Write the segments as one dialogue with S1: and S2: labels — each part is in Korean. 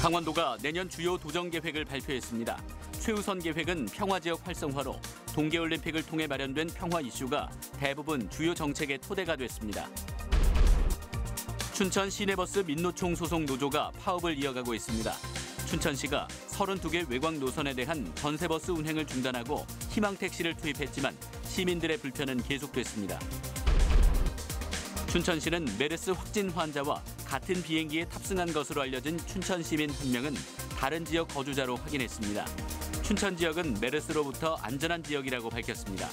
S1: 강원도가 내년 주요 도전 계획을 발표했습니다. 최우선 계획은 평화 지역 활성화로 동계올림픽을 통해 마련된 평화 이슈가 대부분 주요 정책의 토대가 됐습니다. 춘천 시내버스 민노총 소송 노조가 파업을 이어가고 있습니다. 춘천시가 32개 외곽 노선에 대한 전세버스 운행을 중단하고 희망택시를 투입했지만 시민들의 불편은 계속됐습니다. 춘천시는 메르스 확진 환자와 같은 비행기에 탑승한 것으로 알려진 춘천 시민 한 명은 다른 지역 거주자로 확인했습니다. 춘천 지역은 메르스로부터 안전한 지역이라고 밝혔습니다.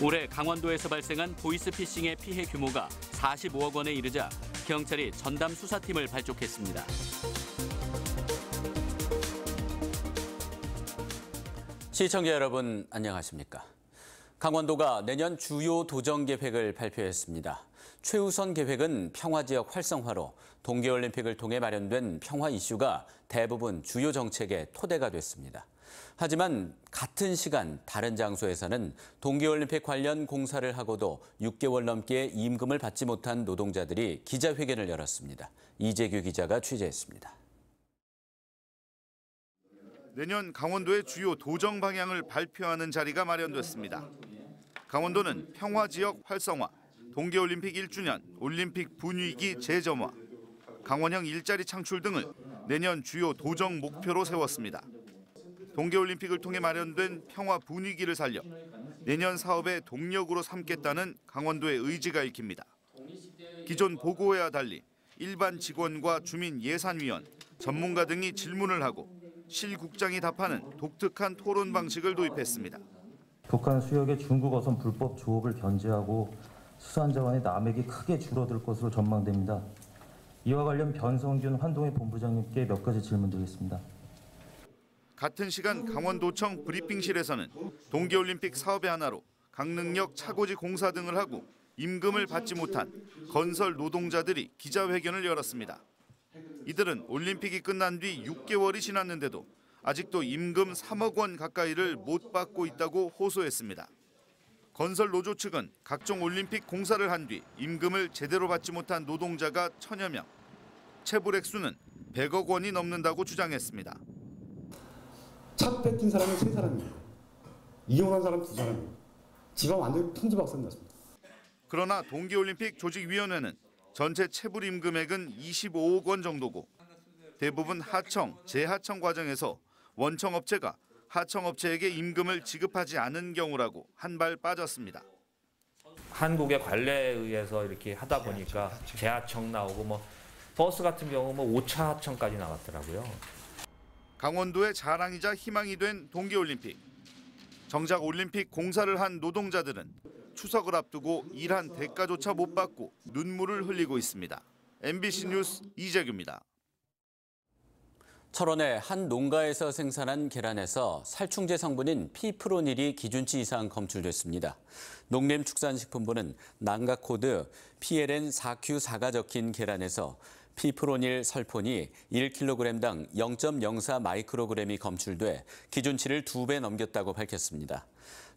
S1: 올해 강원도에서 발생한 보이스피싱의 피해 규모가 45억 원에 이르자 경찰이 전담 수사팀을 발족했습니다. 시청자 여러분 안녕하십니까? 강원도가 내년 주요 도정 계획을 발표했습니다. 최우선 계획은 평화 지역 활성화로 동계올림픽을 통해 마련된 평화 이슈가 대부분 주요 정책의 토대가 됐습니다. 하지만 같은 시간 다른 장소에서는 동계올림픽 관련 공사를 하고도 6개월 넘게 임금을 받지 못한 노동자들이 기자회견을 열었습니다. 이재규 기자가 취재했습니다.
S2: 내년 강원도의 주요 도정 방향을 발표하는 자리가 마련됐습니다. 강원도는 평화지역 활성화, 동계올림픽 1주년, 올림픽 분위기 재점화, 강원형 일자리 창출 등을 내년 주요 도정 목표로 세웠습니다. 동계올림픽을 통해 마련된 평화 분위기를 살려 내년 사업의 동력으로 삼겠다는 강원도의 의지가 읽힙니다. 기존 보고회와 달리 일반 직원과 주민 예산위원, 전문가 등이 질문을 하고 실 국장이 답하는 독특한 토론 방식을 도입했습니다.
S3: 북한 수역의 중국 어선 불법 조업을 견제하고 수산 자원의 남획이 크게 줄어들 것으로 전망됩니다. 이와 관련 변성균 환동의 본부장님께 몇 가지 질문드리겠습니다.
S2: 같은 시간 강원도청 브리핑실에서는 동계올림픽 사업의 하나로 강릉역 차고지 공사 등을 하고 임금을 받지 못한 건설 노동자들이 기자회견을 열었습니다. 이들은 올림픽이 끝난 뒤 6개월이 지났는데도 아직도 임금 3억 원 가까이를 못 받고 있다고 호소했습니다. 건설 노조 측은 각종 올림픽 공사를 한 뒤 임금을 제대로 받지 못한 노동자가 천여 명, 체불액수는 100억 원이 넘는다고 주장했습니다.
S4: 차 뺏긴 사람이 세 사람입니다. 이용한 사람 두 사람입니다. 지방 완전히 풍지박산 났습니다.
S2: 그러나 동계올림픽 조직위원회는 전체 체불임 금액은 25억 원 정도고 대부분 하청, 재하청 과정에서 원청업체가 하청업체에게 임금을 지급하지 않은 경우라고 한 발 빠졌습니다.
S4: 한국의 관례에 의해서 이렇게 하다 보니까 재하청 나오고 뭐 버스 같은 경우 뭐 5차 하청까지 나왔더라고요. 강원도의 자랑이자
S2: 희망이 된 동계올림픽. 정작 올림픽 공사를 한 노동자들은 추석을 앞두고 일한 대가조차 못 받고 눈물을 흘리고 있습니다. MBC
S1: 뉴스 이재규입니다. 철원의 한 농가에서 생산한 계란에서 살충제 성분인 피프로닐이 기준치 이상 검출됐습니다. 농림축산식품부는 난가 코드 PLN 4Q4가 적힌 계란에서 피프로닐 설폰이 1kg당 0.04 마이크로그램이 검출돼 기준치를 두배 넘겼다고 밝혔습니다.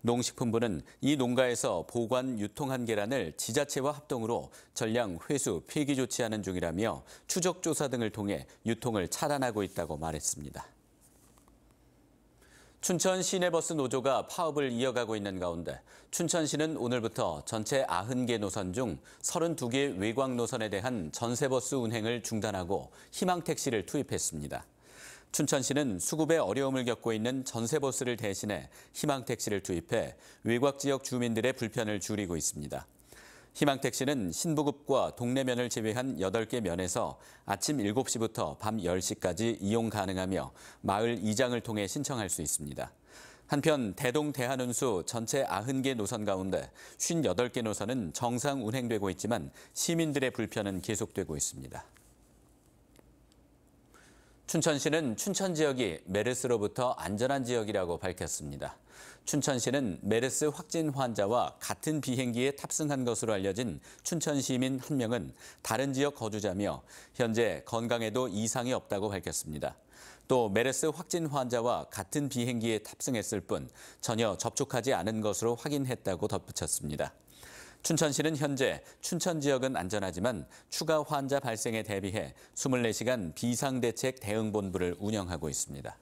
S1: 농식품부는 이 농가에서 보관 유통한 계란을 지자체와 합동으로 전량 회수, 폐기 조치하는 중이라며 추적 조사 등을 통해 유통을 차단하고 있다고 말했습니다. 춘천 시내버스 노조가 파업을 이어가고 있는 가운데 춘천시는 오늘부터 전체 90개 노선 중 32개 외곽 노선에 대한 전세버스 운행을 중단하고 희망택시를 투입했습니다. 춘천시는 수급에 어려움을 겪고 있는 전세버스를 대신해 희망택시를 투입해 외곽 지역 주민들의 불편을 줄이고 있습니다. 희망택시는 신부급과 동네면을 제외한 8개 면에서 아침 7시부터 밤 10시까지 이용 가능하며 마을 이장을 통해 신청할 수 있습니다. 한편 대동 대한운수 전체 90개 노선 가운데 58개 노선은 정상 운행되고 있지만 시민들의 불편은 계속되고 있습니다. 춘천시는 춘천 지역이 메르스로부터 안전한 지역이라고 밝혔습니다. 춘천시는 메르스 확진 환자와 같은 비행기에 탑승한 것으로 알려진 춘천 시민 한 명은 다른 지역 거주자며 현재 건강에도 이상이 없다고 밝혔습니다. 또 메르스 확진 환자와 같은 비행기에 탑승했을 뿐 전혀 접촉하지 않은 것으로 확인했다고 덧붙였습니다. 춘천시는 현재 춘천 지역은 안전하지만 추가 환자 발생에 대비해 24시간 비상대책 대응본부를 운영하고 있습니다.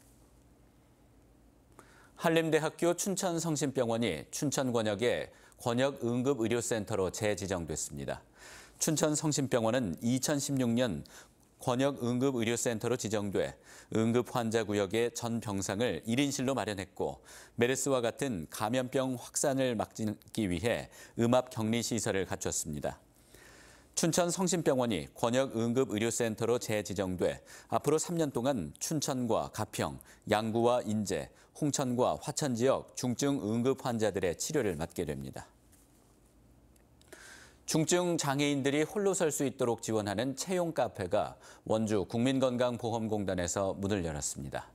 S1: 한림대학교 춘천성심병원이 춘천권역의 권역응급의료센터로 재지정됐습니다. 춘천성심병원은 2016년 권역응급의료센터로 지정돼 응급환자구역의 전 병상을 1인실로 마련했고 메르스와 같은 감염병 확산을 막기 위해 음압 격리시설을 갖췄습니다. 춘천 성심병원이 권역 응급 의료센터로 재지정돼 앞으로 3년 동안 춘천과 가평, 양구와 인제, 홍천과 화천 지역 중증 응급 환자들의 치료를 맡게 됩니다. 중증 장애인들이 홀로 설 수 있도록 지원하는 채용 카페가 원주 국민건강보험공단에서 문을 열었습니다.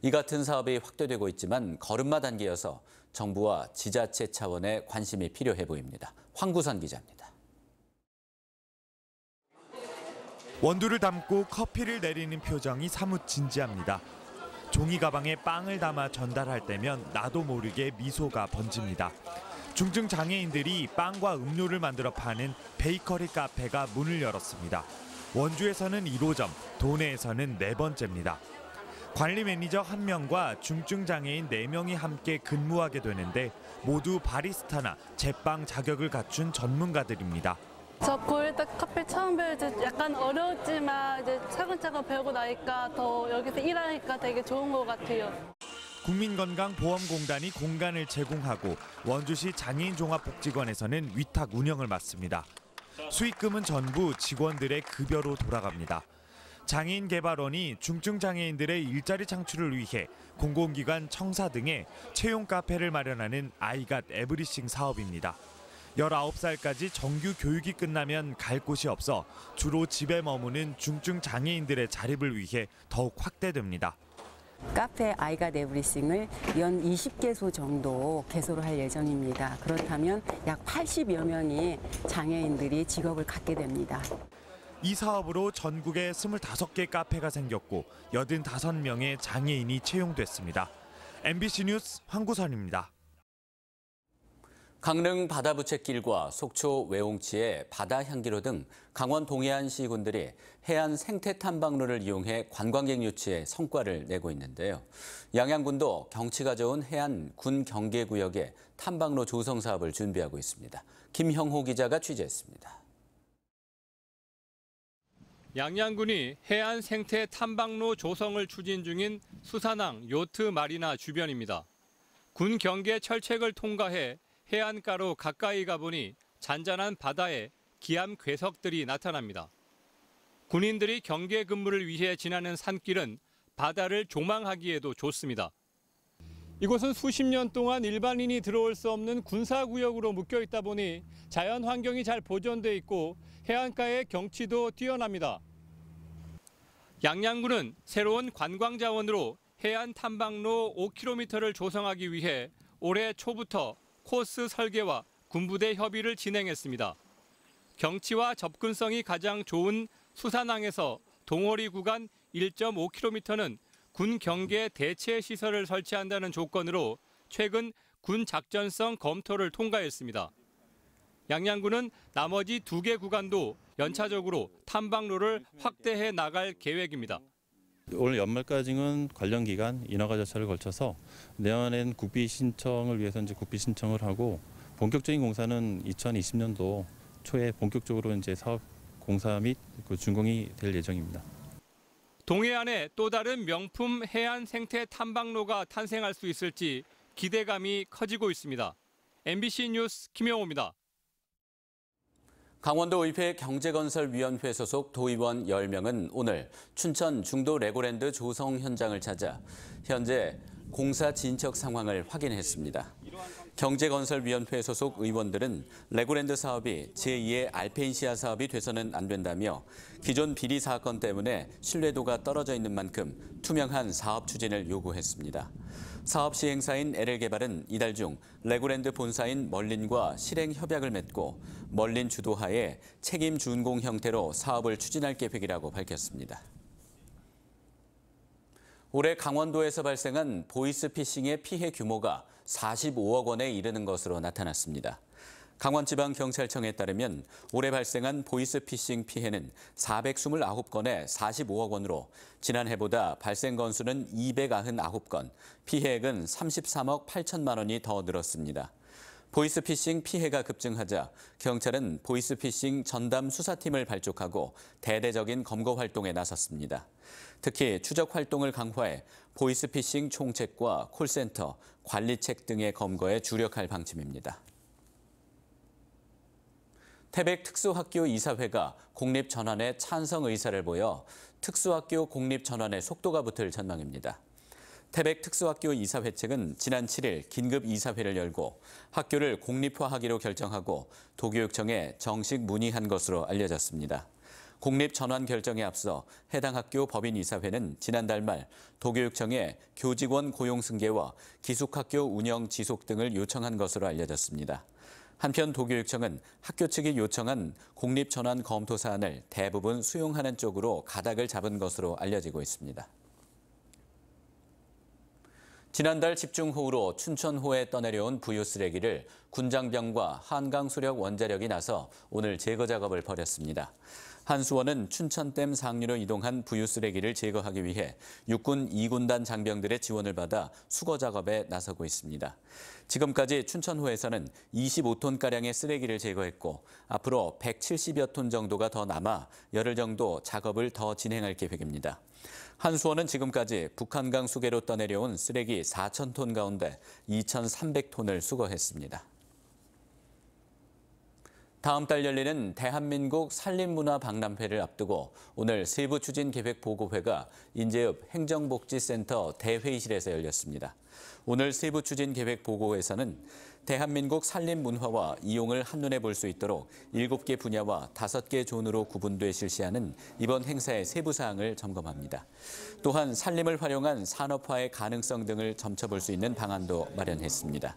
S1: 이 같은 사업이 확대되고 있지만 걸음마 단계여서 정부와 지자체 차원의 관심이 필요해 보입니다. 황구선 기자입니다.
S3: 원두를 담고 커피를 내리는 표정이 사뭇 진지합니다. 종이 가방에 빵을 담아 전달할 때면 나도 모르게 미소가 번집니다. 중증 장애인들이 빵과 음료를 만들어 파는 베이커리 카페가 문을 열었습니다. 원주에서는 1호점, 도내에서는 네 번째입니다. 관리 매니저 한명과 중증 장애인 네명이 함께 근무하게 되는데 모두 바리스타나 제빵 자격을 갖춘 전문가들입니다.
S4: 저 고일때 카페 처음 배울 때 약간 어려웠지만 이제 차근차근 배우고 나니까 더 여기서 일하니까 되게 좋은 것 같아요.
S3: 국민건강보험공단이 공간을 제공하고 원주시 장애인종합복지관에서는 위탁 운영을 맡습니다. 수익금은 전부 직원들의 급여로 돌아갑니다. 장애인개발원이 중증장애인들의 일자리 창출을 위해 공공기관 청사 등에 채용 카페를 마련하는 아이갓 에브리싱 사업입니다. 19살까지 정규 교육이 끝나면 갈 곳이 없어 주로 집에 머무는 중증 장애인들의 자립을 위해 더욱 확대됩니다.
S1: 카페 아이가 데브리싱을 연 20개소 정도 개소를 할 예정입니다. 그렇다면 약 80여 명이 장애인들이 직업을 갖게 됩니다.
S3: 이 사업으로 전국에 25개 카페가 생겼고 85명의 장애인이 채용됐습니다.
S1: MBC 뉴스 황구선입니다. 강릉 바다부채길과 속초 외옹치의 바다 향기로 등 강원 동해안 시군들이 해안 생태 탐방로를 이용해 관광객 유치에 성과를 내고 있는데요. 양양군도 경치가 좋은 해안 군 경계 구역에 탐방로 조성 사업을 준비하고 있습니다. 김형호 기자가 취재했습니다.
S4: 양양군이 해안 생태 탐방로 조성을 추진 중인 수산항 요트 마리나 주변입니다. 군 경계 철책을 통과해 해안가로 가까이 가보니 잔잔한 바다에 기암 괴석들이 나타납니다. 군인들이 경계 근무를 위해 지나는 산길은 바다를 조망하기에도 좋습니다. 이곳은 수십 년 동안 일반인이 들어올 수 없는 군사구역으로 묶여 있다 보니 자연 환경이 잘 보존돼 있고 해안가의 경치도 뛰어납니다. 양양군은 새로운 관광 자원으로 해안 탐방로 5km를 조성하기 위해 올해 초부터 코스 설계와 군부대 협의를 진행했습니다. 경치와 접근성이 가장 좋은 수산항에서 동호리 구간 1.5km는 군 경계 대체 시설을 설치한다는 조건으로 최근 군 작전성 검토를 통과했습니다. 양양군은 나머지 두 개 구간도 연차적으로 탐방로를 확대해 나갈 계획입니다.
S1: 올 연말까지는 관련 기간 인허가 절차를 걸쳐서 내년엔 국비 신청을 위해서 이제 국비 신청을 하고 본격적인 공사는 2020년도 초에 본격적으로 이제 사업 공사 및그 준공이 될 예정입니다.
S4: 동해안에 또 다른 명품 해안 생태 탐방로가 탄생할 수 있을지 기대감이 커지고 있습니다. MBC 뉴스 김영호입니다. 강원도의회
S1: 경제건설위원회 소속 도의원 10명은 오늘 춘천 중도 레고랜드 조성 현장을 찾아 현재 공사 진척 상황을 확인했습니다. 경제건설위원회 소속 의원들은 레고랜드 사업이 제2의 알펜시아 사업이 돼서는 안 된다며 기존 비리 사건 때문에 신뢰도가 떨어져 있는 만큼 투명한 사업 추진을 요구했습니다. 사업 시행사인 LL개발은 이달 중 레고랜드 본사인 멀린과 실행 협약을 맺고 멀린 주도하에 책임 준공 형태로 사업을 추진할 계획이라고 밝혔습니다. 올해 강원도에서 발생한 보이스피싱의 피해 규모가 45억 원에 이르는 것으로 나타났습니다. 강원지방경찰청에 따르면 올해 발생한 보이스피싱 피해는 429건에 45억 원으로 지난해보다 발생 건수는 299건, 피해액은 33억 8천만 원이 더 늘었습니다. 보이스피싱 피해가 급증하자 경찰은 보이스피싱 전담 수사팀을 발족하고 대대적인 검거 활동에 나섰습니다. 특히 추적 활동을 강화해 보이스피싱 총책과 콜센터, 관리책 등의 검거에 주력할 방침입니다. 태백 특수학교 이사회가 공립 전환에 찬성 의사를 보여 특수학교 공립 전환에 속도가 붙을 전망입니다. 태백 특수학교 이사회 측은 지난 7일 긴급 이사회를 열고 학교를 공립화하기로 결정하고 도교육청에 정식 문의한 것으로 알려졌습니다. 공립 전환 결정에 앞서 해당 학교 법인 이사회는 지난달 말 도교육청에 교직원 고용 승계와 기숙학교 운영 지속 등을 요청한 것으로 알려졌습니다. 한편 도교육청은 학교 측이 요청한 공립 전환 검토 사안을 대부분 수용하는 쪽으로 가닥을 잡은 것으로 알려지고 있습니다. 지난달 집중호우로 춘천호에 떠내려온 부유 쓰레기를 군장병과 한강수력 원자력이 나서 오늘 제거 작업을 벌였습니다. 한수원은 춘천댐 상류로 이동한 부유 쓰레기를 제거하기 위해 육군 2군단 장병들의 지원을 받아 수거 작업에 나서고 있습니다. 지금까지 춘천호에서는 25톤가량의 쓰레기를 제거했고 앞으로 170여 톤 정도가 더 남아 열흘 정도 작업을 더 진행할 계획입니다. 한수원은 지금까지 북한강 수계로 떠내려온 쓰레기 4천 톤 가운데 2,300톤을 수거했습니다. 다음 달 열리는 대한민국 산림문화 박람회를 앞두고 오늘 세부 추진 계획 보고회가 인제읍 행정복지센터 대회의실에서 열렸습니다. 오늘 세부 추진 계획 보고회에서는 대한민국 산림문화와 이용을 한눈에 볼 수 있도록 7개 분야와 5개 존으로 구분돼 실시하는 이번 행사의 세부 사항을 점검합니다. 또한 산림을 활용한 산업화의 가능성 등을 점쳐볼 수 있는 방안도 마련했습니다.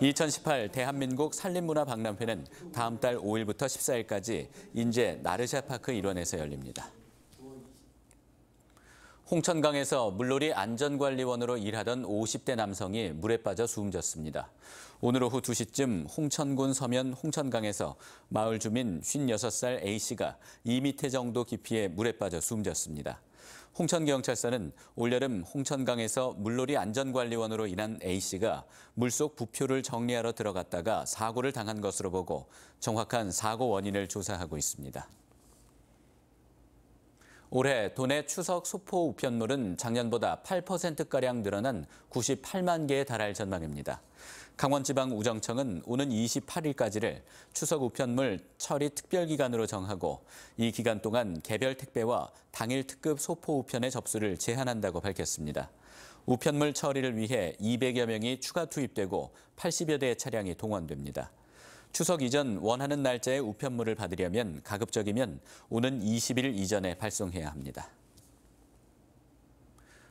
S1: 2018 대한민국 산림문화박람회는 다음 달 5일부터 14일까지 인제 나르샤파크 일원에서 열립니다. 홍천강에서 물놀이 안전관리원으로 일하던 50대 남성이 물에 빠져 숨졌습니다. 오늘 오후 2시쯤 홍천군 서면 홍천강에서 마을 주민 56살 A씨가 2미터 정도 깊이의 물에 빠져 숨졌습니다. 홍천경찰서는 올여름 홍천강에서 물놀이 안전관리원으로 인한 A씨가 물속 부표를 정리하러 들어갔다가 사고를 당한 것으로 보고 정확한 사고 원인을 조사하고 있습니다. 올해 도내 추석 소포 우편물은 작년보다 8%가량 늘어난 98만 개에 달할 전망입니다. 강원지방우정청은 오는 28일까지를 추석 우편물 처리 특별기간으로 정하고 이 기간 동안 개별 택배와 당일 특급 소포 우편의 접수를 제한한다고 밝혔습니다. 우편물 처리를 위해 200여 명이 추가 투입되고 80여 대의 차량이 동원됩니다. 추석 이전 원하는 날짜에 우편물을 받으려면 가급적이면 오는 20일 이전에 발송해야 합니다.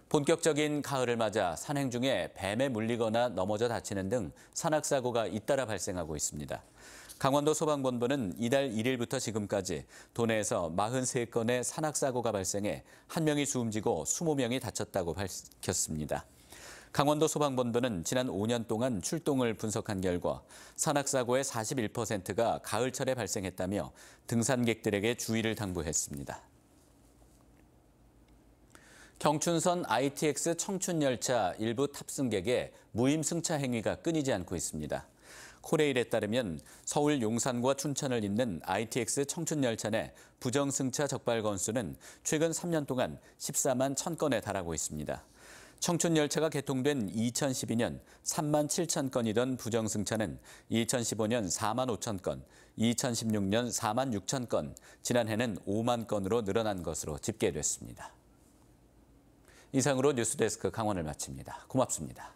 S1: 본격적인 가을을 맞아 산행 중에 뱀에 물리거나 넘어져 다치는 등 산악사고가 잇따라 발생하고 있습니다. 강원도 소방본부는 이달 1일부터 지금까지 도내에서 43건의 산악사고가 발생해 1명이 숨지고 20명이 다쳤다고 밝혔습니다. 강원도 소방본부는 지난 5년 동안 출동을 분석한 결과 산악사고의 41%가 가을철에 발생했다며 등산객들에게 주의를 당부했습니다. 경춘선 ITX 청춘열차 일부 탑승객의 무임 승차 행위가 끊이지 않고 있습니다. 코레일에 따르면 서울 용산과 춘천을 잇는 ITX 청춘열차 내 부정승차 적발 건수는 최근 3년 동안 14만 1 0 건에 달하고 있습니다. 청춘 열차가 개통된 2012년 3만 7천 건이던 부정승차는 2015년 4만 5천 건, 2016년 4만 6천 건, 지난해는 5만 건으로 늘어난 것으로 집계됐습니다. 이상으로 뉴스데스크 강원을 마칩니다. 고맙습니다.